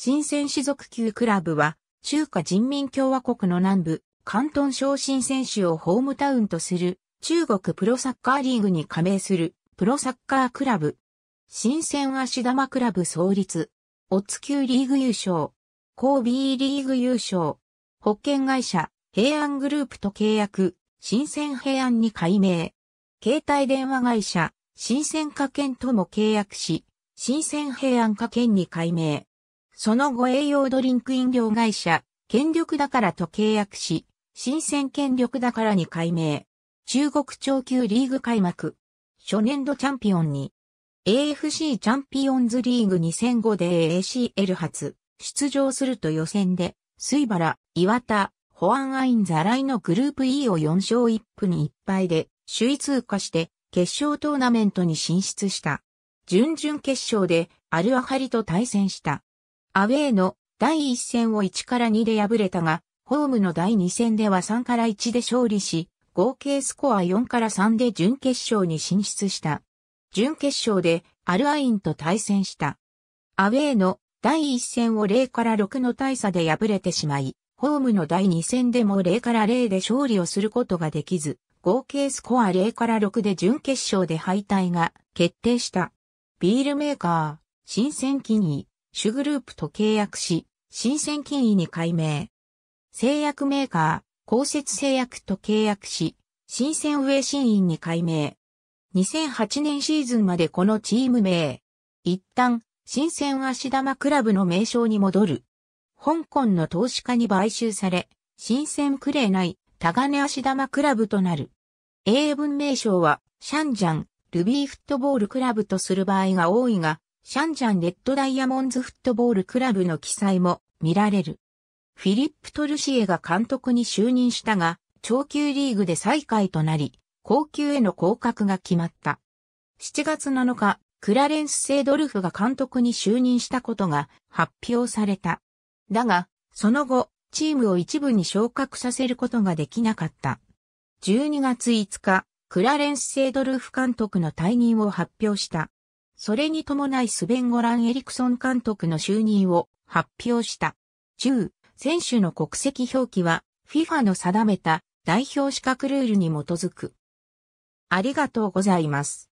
新鮮士族級クラブは、中華人民共和国の南部、関東省新鮮市をホームタウンとする、中国プロサッカーリーグに加盟する、プロサッカークラブ。新鮮足玉クラブ創立。オッツ級リーグ優勝。高 B リーグ優勝。保険会社、平安グループと契約、新鮮平安に改名。携帯電話会社、新鮮家研とも契約し、新鮮平安家研に改名。その後栄養ドリンク飲料会社、権力だからと契約し、新鮮権力だからに改名。中国長級リーグ開幕。初年度チャンピオンに。AFC チャンピオンズリーグ2005で ACL 初出場すると予選で、水原、岩田、ホアンアインザライのグループ E を4勝1分に1敗で、首位通過して決勝トーナメントに進出した。準々決勝でアルアハリと対戦した。アウェーの第1戦を1から2で敗れたが、ホームの第2戦では3から1で勝利し、合計スコア4から3で準決勝に進出した。準決勝でアルアインと対戦した。アウェーの第1戦を0から6の大差で敗れてしまい、ホームの第2戦でも0から0で勝利をすることができず、合計スコア0から6で準決勝で敗退が決定した。ビールメーカー、新鮮キニー。主グループと契約し、新鮮金医に改名。製薬メーカー、公設製薬と契約し、新鮮上新院に改名。2008年シーズンまでこのチーム名。一旦、新鮮足玉クラブの名称に戻る。香港の投資家に買収され、新鮮くれない、タガネ足玉クラブとなる。英文名称は、シャンジャン、ルビーフットボールクラブとする場合が多いが、シャンジャンレッドダイヤモンズフットボールクラブの記載も見られる。フィリップ・トルシエが監督に就任したが、長級リーグで最下位となり、高級への降格が決まった。7月7日、クラレンス・セイドルフが監督に就任したことが発表された。だが、その後、チームを一部に昇格させることができなかった。12月5日、クラレンス・セイドルフ監督の退任を発表した。それに伴いスベン・ゴラン・エリクソン監督の就任を発表した。中、選手の国籍表記は FIFA の定めた代表資格ルールに基づく。ありがとうございます。